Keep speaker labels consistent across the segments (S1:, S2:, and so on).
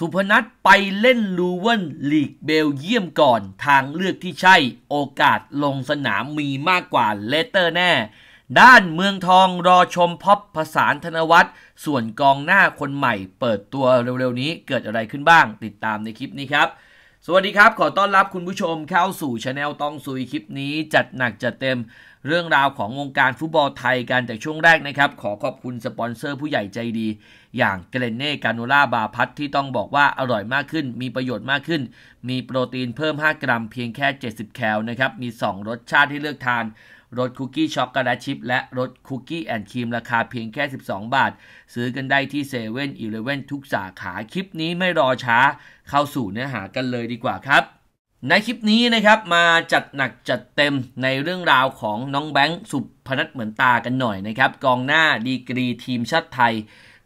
S1: สุพนัทไปเล่นลูเวนลีกเบลเยียมก่อนทางเลือกที่ใช่ โอกาสลงสนามมีมากกว่า เลสเตอร์แน่ ด้านเมืองทองรอชมพบผสานธนวัฒน์ส่วนกองหน้าคนใหม่เปิดตัวเร็วๆ นี้เกิดอะไรขึ้นบ้าง ติดตามในคลิปนี้ครับสวัสดีครับ ขอต้อนรับคุณผู้ชมเข้าสู่ช anel ต้องซุยคลิปนี้จัดหนักจัดเต็ม เรื่องราวของวงการฟุตบอลไทยกันจากช่วงแรกนะครับ ขอขอบคุณสปอนเซอร์ผู้ใหญ่ใจดี อย่างเกรนเน่กาโนล่าบาพัทที่ต้องบอกว่าอร่อยมากขึ้น มีประโยชน์มากขึ้น มีโปรตีนเพิ่ม 5 กรัมเพียงแค่ 70แคลนะครับ มี 2 รสชาติที่เลือกทานรสคุกกี้ช็อกโกแลตชิพและรสคุกกี้แอนด์ครีม ราคาเพียงแค่ 12 บาท ซื้อกันได้ที่เซเว่นอีเลเว่นทุกสาขา คลิปนี้ไม่รอช้าเข้าสู่เนื้อหากันเลยดีกว่าครับ ในคลิปนี้นะครับมาจัดหนักจัดเต็มในเรื่องราวของน้องแบงค์สุพนัทเหมือนตากันหน่อยนะครับกองหน้าดีกรีทีมชาติไทย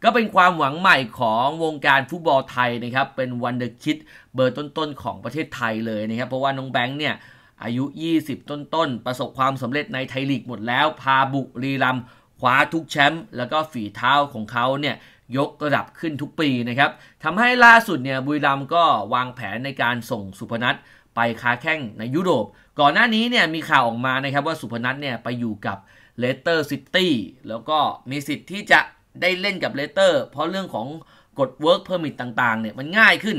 S1: ก็เป็นความหวังใหม่ของวงการฟุตบอลไทยนะครับเป็นวันเดอร์คิดเบอร์ต้นๆของประเทศไทยเลยนะครับเพราะว่าน้องแบงค์เนี่ยอายุ 20 ต้นนประสบความสำเร็จในไทยลีกหมดแล้ว พาบุรีรัมคว้า ทุกแชมป์ แล้วก็ ฝีเท้าของเขาเนี่ย ยกระดับขึ้นทุกปี นะครับ ทำให้ล่าสุด เนี่ย บุรีรัมก็วางแผนในการส่งสุพนัทไปค้าแข้งในยุโรป ก่อนหน้านี้ เนี่ย มี ข่าว ออกมา นะครับ ว่าสุพนัทเนี่ย ไปอยู่กับเลสเตอร์ซิตี้ แล้วก็มีสิทธิ์ ที่จะ ได้ เล่น กับเลสเตอร์ เพราะ เรื่องของกด work permit ต่างๆเนี่ยมันง่ายขึ้น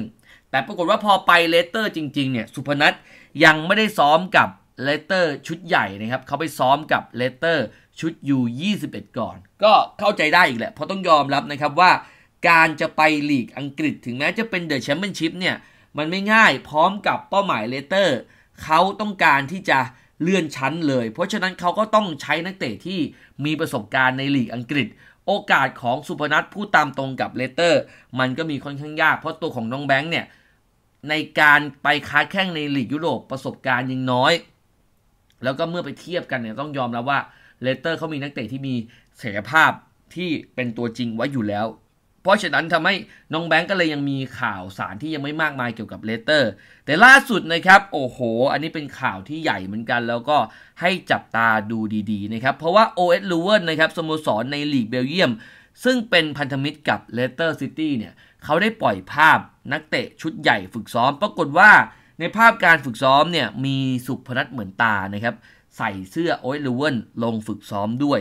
S1: แต่ปรากฏว่าพอไปเลเตอร์จริงๆเนี่ยสุพนัทยังไม่ได้ซ้อมกับเลเตอร์ชุดใหญ่นะครับเขาไปซ้อมกับเลเตอร์ชุด U21 ก่อน ก็เข้าใจได้อีกแหละเพราะต้องยอมรับนะครับว่า การจะไปลีกอังกฤษถึงแม้จะเป็นเดอะแชมเปี้ยนชิพเนี่ยมันไม่ง่ายพร้อมกับเป้าหมายเลเตอร์ เขาต้องการที่จะเลื่อนชั้นเลย เพราะฉะนั้นเขาก็ต้องใช้นักเตะที่มีประสบการณ์ในลีกอังกฤษโอกาสของสุพนัทพูดตามตรงกับเลเตอร์ มันก็มีค่อนข้างยาก เพราะตัวของน้องแบงค์เนี่ย ในการไปค้าแข่งในลีกยุโรปประสบการณ์ยังน้อย แล้วก็เมื่อไปเทียบกันเนี่ยต้องยอมรับวว่า เลเตอร์เขามีนักเตะที่มีเสถียรภาพที่เป็นตัวจริงไว้อยู่แล้วเพราะฉะนั้นทำให้น้องแบงก์ก็เลยยังมีข่าวสารที่ยังไม่มากมายเกี่ยวกับเลเตอร์แต่ล่าสุดนะครับ โอ้โห อันนี้เป็นข่าวที่ใหญ่เหมือนกัน แล้วก็ให้จับตาดูดีๆนะครับ เพราะว่า OS l u v e r นะครับสโมสรในลีกเบลเยียม ซึ่งเป็นพันธมิตรกับเลเตอร์ซิตี้เนี่ยเขาได้ปล่อยภาพนักเตะชุดใหญ่ฝึกซ้อม ปรากฏว่าในภาพการฝึกซ้อมเนี่ยมีสุพนัทเหมือนตานะครับใส่เสื้อโอเอลูเวนลงฝึกซ้อมด้วย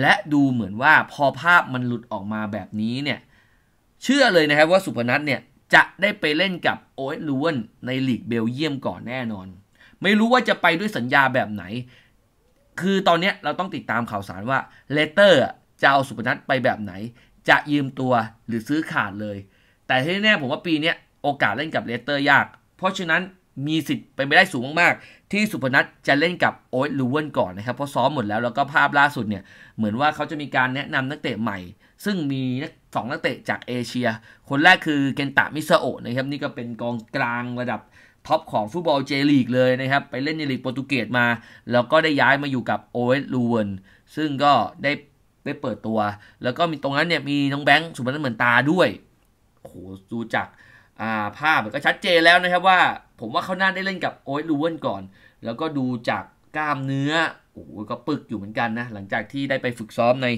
S1: และดูเหมือนว่าพอภาพมันหลุดออกมาแบบนี้เนี่ยเชื่อเลยนะครับว่าสุพนัทเนี่ยจะได้ไปเล่นกับโออสลูเวนในลีกเบลเยียมก่อนแน่นอน ไม่รู้ว่าจะไปด้วยสัญญาแบบไหน คือตอนนี้เราต้องติดตามข่าวสารว่าเลเตอร์จะเอาสุพนัทไปแบบไหน จะยืมตัวหรือซื้อขาดเลย แต่ที่แน่ผมว่าปีนี้โอกาสเล่นกับเลเตอร์ยาก เพราะฉะนั้นมีสิทธิ์ไปไม่ได้สูงมากๆ ที่สุพนัทจะเล่นกับโอ๊ตลูเวนก่อนนะครับเพราะซ้อมหมดแล้วแล้วก็ภาพล่าสุดเนี่ยเหมือนว่าเขาจะมีการแนะนำนักเตะใหม่ซึ่งมีสองนักเตะจากเอเชีย คนแรกคือเกนตะมิซาโอนะครับนี่ก็เป็นกองกลางระดับท็อปของฟุตบอลเจลีกเลยนะครับ ไปเล่นในลีกโปรตุเกสมา แล้วก็ได้ย้ายมาอยู่กับโอเอสลูเวน ซึ่งก็ได้ได้เปิดตัว แล้วก็มีตรงนั้นเนี่ยมีน้องแบงค์สุพรรณเหมือนตาด้วยโอ้โหดูจากภาพก็ชัดเจนแล้วนะครับว่า ผมว่าเขาน่าได้เล่นกับโอเอสลูเวนก่อน แล้วก็ดูจากกล้ามเนื้อโอ้ก็ปึกอยู่เหมือนกันนะ หลังจากที่ได้ไปฝึกซ้อมใน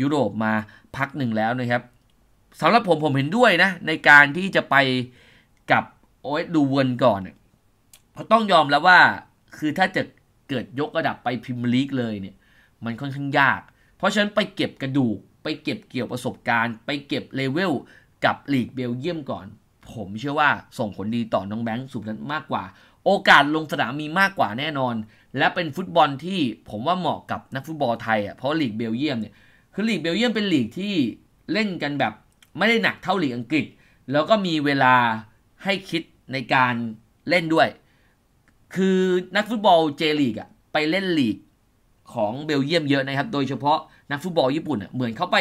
S1: ยุโรปมาพักหนึ่งแล้วนะครับสำหรับผมผมเห็นด้วยนะ ในการที่จะไปกับโอเอสดูเวนก่อนเนี่ยเขาต้องยอมแล้วว่าคือถ้าจะเกิดยกระดับไปพิมลีกเลยเนี่ยมันค่อนข้างยาก เพราะฉะนั้นไปเก็บกระดูก ไปเก็บเกี่ยวประสบการณ์ ไปเก็บเลเวลกับลีกเบลเยียมก่อนผมเชื่อว่าส่งผลดีต่อน้องแบงค์สุดนั้นมากกว่าโอกาสลงสนามมีมากกว่าแน่นอน และเป็นฟุตบอลที่ผมว่าเหมาะกับนักฟุตบอลไทยอ่ะเพราะลีกเบลเยียมเนี่ยคือลีกเบลเยียมเป็นลีกที่เล่นกันแบบไม่ได้หนักเท่าลีกอังกฤษ แล้วก็มีเวลาให้คิดในการเล่นด้วย คือนักฟุตบอลเจลีกอ่ะไปเล่นลีกของเบลเยียมเยอะนะครับโดยเฉพาะนักฟุตบอลญี่ปุ่นอ่ะเหมือนเขาไป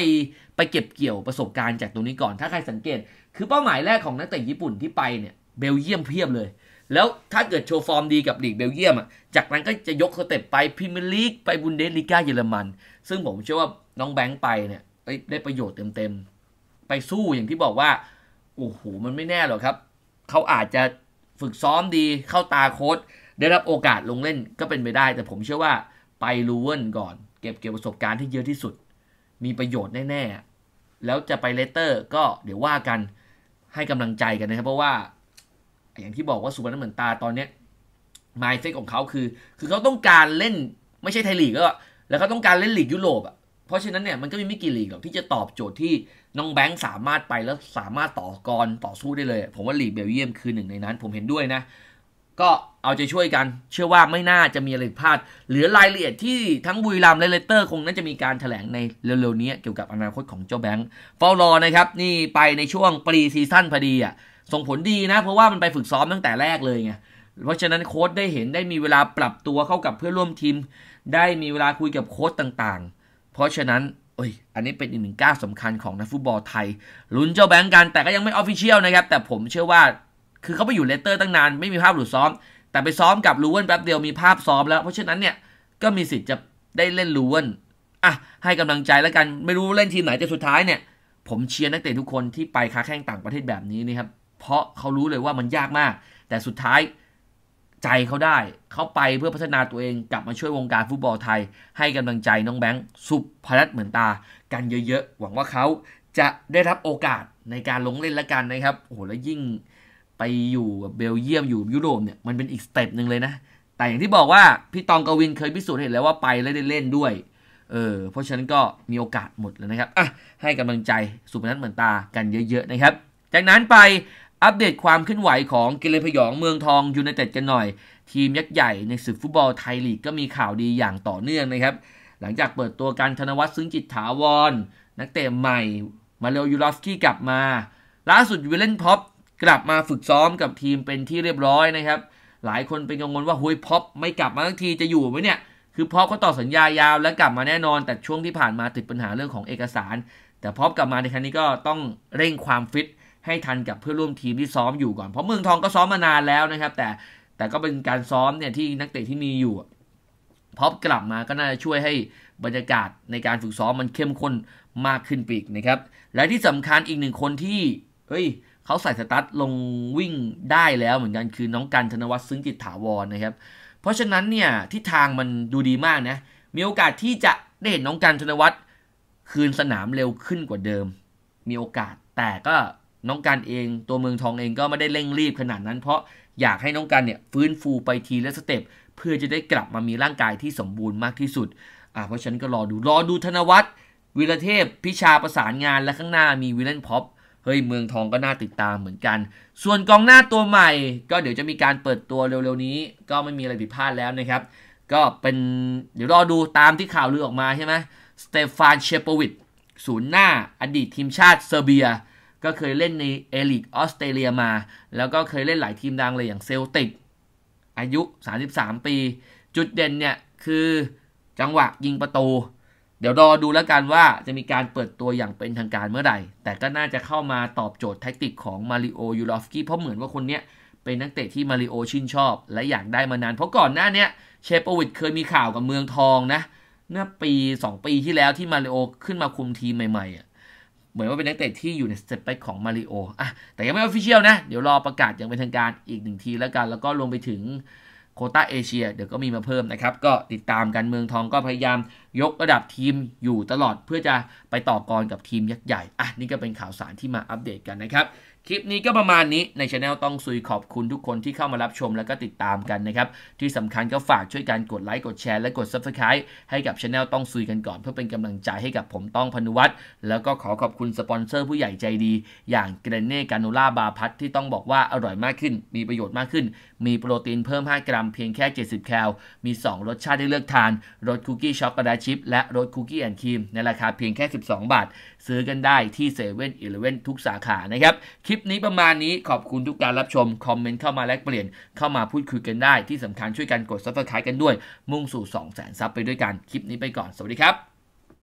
S1: ไปเก็บเกี่ยวประสบการณ์จากตรงนี้ก่อนถ้าใครสังเกต คือเป้าหมายแรกของนักเตะญี่ปุ่นที่ไปเนี่ยเบลเยียมเพียบเลยแล้วถ้าเกิดโชว์ฟอร์มดีกับลีกเบลเยียมอ่ะ จากนั้นก็จะยกสเต็ปไปพรีเมียร์ลีกไปบุนเดสลีกาเยอรมัน ซึ่งผมเชื่อว่าน้องแบงค์ไปเนี่ยได้ประโยชน์เต็มๆ ไปสู้อย่างที่บอกว่า โอ้โห มันไม่แน่หรอกครับ เขาอาจจะฝึกซ้อมดีเข้าตาโค้ดได้รับโอกาสลงเล่นก็เป็นไปได้ แต่ผมเชื่อว่าไปลูเวนก่อน เก็บเกี่ยวประสบการณ์ที่เยอะที่สุด มีประโยชน์แน่ๆแล้วจะไปเลเตอร์ก็เดี๋ยวว่ากันให้กำลังใจกันนะครับเพราะว่าอย่างที่บอกว่าสุวรรณเหมือนตาตอนเนี้ยมายเฟกของเขาคือ คือเขาต้องการเล่นไม่ใช่ไทยลีก้วแล้วเขาต้องการเล่นลีกยุโรปอ่ะเพราะฉะนั้นเนี่ยมันก็มีไม่กี่ลีกหรอกที่จะตอบโจทย์ที่น้องแบงค์สามารถไปแล้วสามารถต่อกรต่อสู้ได้เลย ผมว่าลีกเบลเยียมคือหนึ่งในนั้น ผมเห็นด้วยนะ ก็เอาใจช่วยกันเชื่อว่าไม่น่าจะมีอะไรพลาดเหลือรายละเอียด ที่ทั้งบุรีรัมและเลสเตอร์คงน่าจะมีการถแถลงในเร็วๆนี้ เกี่ยวกับอนาคตของเจ้าแบงค์เฝ้ารอนะครับนี่ไปในช่วงปรีซีซั่นพอดีอ่ะส่งผลดีนะ เพราะว่ามันไปฝึกซ้อมตั้งแต่แรกเลยไงเพราะฉะนั้นโค้ดได้เห็นได้มีเวลาปรับตัวเข้ากับเพื่อร่วมทีม ได้มีเวลาคุยกับโค้ดต่างๆ เพราะฉะนั้นเอ้ย อันนี้เป็นอีกหนึ่งก้าวสำคัญของนักฟุตบอลไทยลุ้นเจ้าแบงก์กันแต่ก็ยังไม่ออฟฟิเชียลนะครับ แต่ผมเชื่อว่าคือเขาไปอยู่เลสเตอร์ตั้งนานไม่มีภาพหลุดซ้อม แต่ไปซ้อมกับลูเวนแป๊บเดียวมีภาพซ้อมแล้ว เพราะฉะนั้นเนี่ยก็มีสิทธิ์จะได้เล่นลูเวนอ่ะให้กำลังใจแล้วกันไม่รู้เล่นทีมไหนแต่สุดท้ายเนี่ย ผมเชียร์นักเตะทุกคนที่ไปค้าแข่งต่างประเทศแบบนี้นะครับเพราะเขารู้เลยว่ามันยากมาก แต่สุดท้ายใจเขาได้ เขาไปเพื่อพัฒนาตัวเอง กลับมาช่วยวงการฟุตบอลไทย ให้กำลังใจน้องแบงค์สุพรัตเหมือนตา กันเยอะๆ หวังว่าเขาจะได้รับโอกาสในการลงเล่นละกันนะครับ โอ้โหแล้วยิ่งไปอยู่เบลเยียมอยู่ยุโรปเนี่ยมันเป็นอีกสเต็ปหนึ่งเลยนะ แต่อย่างที่บอกว่าพี่ตองกวินเคยพิสูจน์เห็นแล้วว่าไปแล้วได้เล่นด้วยเออเพราะฉะนั้นก็มีโอกาสหมดแล้วนะครับอ่ะให้กำลังใจสุพนัทเหมือนตากันเยอะๆนะครับ จากนั้นไปอัปเดตความเคลื่อนไหวของกิเลพยองเมืองทองยูไนเต็ดกันหน่อย ทีมยักษ์ใหญ่ในศึกฟุตบอลไทยลีกก็มีข่าวดีอย่างต่อเนื่องนะครับ หลังจากเปิดตัวการธนวัฒน์ซึ้งจิตถาวร นักเตะใหม่มาเลวยูรอสกี้กลับมา ล่าสุดวิลเลนพ็อปกลับมาฝึกซ้อมกับทีมเป็นที่เรียบร้อยนะครับ หลายคนเป็นกังวลว่าฮุยพ็อปไม่กลับมาทั้งทีจะอยู่ไหมเนี่ยคือพ็อปก็ต่อสัญญายาว และกลับมาแน่นอน แต่ช่วงที่ผ่านมาติดปัญหาเรื่องของเอกสารแต่พ็อปกลับมาในครั้งนี้ก็ต้องเร่งความฟิตให้ทันกับเพื่อร่วมทีมที่ซ้อมอยู่ก่อน เพราะเมืองทองก็ซ้อมมานานแล้วนะครับ แต่แต่ก็เป็นการซ้อมเนี่ยที่นักเตะที่มีอยู่ พอบกลับมาก็น่าจะช่วยให้บรรยากาศในการฝึกซ้อมมันเข้มข้นมากขึ้นปีกนะครับ และที่สำคัญอีกหนึ่งคนที่เฮ้ย เขาใส่สตั๊ดลงวิ่งได้แล้ว เหมือนกันคือน้องกันธนวัฒน์ซึ้งจิตถาวรนะครับ เพราะฉะนั้นเนี่ยทิศทางมันดูดีมากนะ มีโอกาสที่จะได้เห็นน้องกันธนวัฒน์คืนสนามเร็วขึ้นกว่าเดิม มีโอกาส แต่ก็น้องการเองตัวเมืองทองเองก็ไม่ได้เร่งรีบขนาดนั้นเพราะอยากให้น้องการเนี่ยฟื้นฟูไปทีละสเต็ปเพื่อจะได้กลับมามีร่างกายที่สมบูรณ์มากที่สุดอ่าเพราะฉันก็รอดูรอดูธนวัฒน์วิรเทพพิชาประสานงานและข้างหน้ามีวิลเลนพ็อปเฮ้ยเมืองทองก็น่าติดตามเหมือนกัน ส่วนกองหน้าตัวใหม่ ก็เดี๋ยวจะมีการเปิดตัวเร็วๆนี้ก็ไม่มีอะไรผิดพลาดแล้วนะครับ ก็เป็นเดี๋ยวรอดูตามที่ข่าวลือออกมาใช่ไหมสเตฟานเชปวิตศูนย์หน้าอดีตทีมชาติเซอร์เบียก็เคยเล่นในเอลิกออสเตรเลียมา แล้วก็เคยเล่นหลายทีมดังเลยอย่างเซลติก อายุ 33 ปี จุดเด่นเนี่ย คือจังหวะยิงประตู เดี๋ยวรอดูแล้วกันว่าจะมีการเปิดตัวอย่างเป็นทางการเมื่อไหร่ แต่ก็น่าจะเข้ามาตอบโจทย์แท็กติกของมาริโอ ยูรอฟกี้เพราะเหมือนว่าคนเนี้ยเป็นนักเตะที่มาริโอชื่นชอบ และอยากได้มานาน เพราะก่อนหน้านี้เชปวิดเคยมีข่าวกับเมืองทองนะ เมื่อปี 2 ปีที่แล้วที่มาริโอขึ้นมาคุมทีมใหม่ๆเหมือนว่าเป็นนักเตะที่อยู่ในสเตปไปของมาริโออ่ะแต่ยังไม่ออฟฟิเชียลนะ เดี๋ยวรอประกาศอย่างเป็นทางการอีกหนึ่งทีแล้วกัน แล้วก็รวมไปถึงโคต้าเอเชีย เดี๋ยวก็มีมาเพิ่มนะครับ ก็ติดตามกันเมืองทองก็พยายามยกระดับทีมอยู่ตลอดเพื่อจะไปต่อกรกับทีมยักษ์ใหญ่ อ่ะ นี่ก็เป็นข่าวสารที่มาอัปเดตกันนะครับ คลิปนี้ก็ประมาณนี้ในช anel ต้องซุยขอบคุณทุกคนที่เข้ามารับชมแล้วก็ติดตามกันนะครับ ที่สำคัญก็ฝากช่วยกันกดไลค์กดแชร์และกด subscribe ให้กับช anel ต้องซุยกันก่อน เพื่อเป็นกำลังใจให้กับผมต้องพนุวัตรแล้วก็ขอขอบคุณสปอนเซอร์ผู้ใหญ่ใจดี อย่างเกรเน่กานูล่าบาพัทที่ต้องบอกว่าอร่อยมากขึ้นมีประโยชน์มากขึ้น มีโปรตีนเพิ่ม 5 กรัมเพียงแค่ 70 แคลมี 2 รสชาติให้เลือกทานรสคุกกี้ช็อกโกแลตชิพและรถคุกกี้แอนด์ครีม ในราคาเพียงแค่ 12 บาท ซื้อกันได้ที่เซเว่นอีเเลวนทุกสาขานะครับ คลิปนี้ประมาณนี้ขอบคุณทุกการรับชม คอมเมนต์เข้ามาแลกเปลี่ยน เข้ามาพูดคุยกันได้ที่สำคัญช่วยกันกดซับสไครต์กันด้วย มุ่งสู่ 2 0 0 0 0 0 ซับไปด้วยกันคลิปนี้ไปก่อนสวัสดีครับ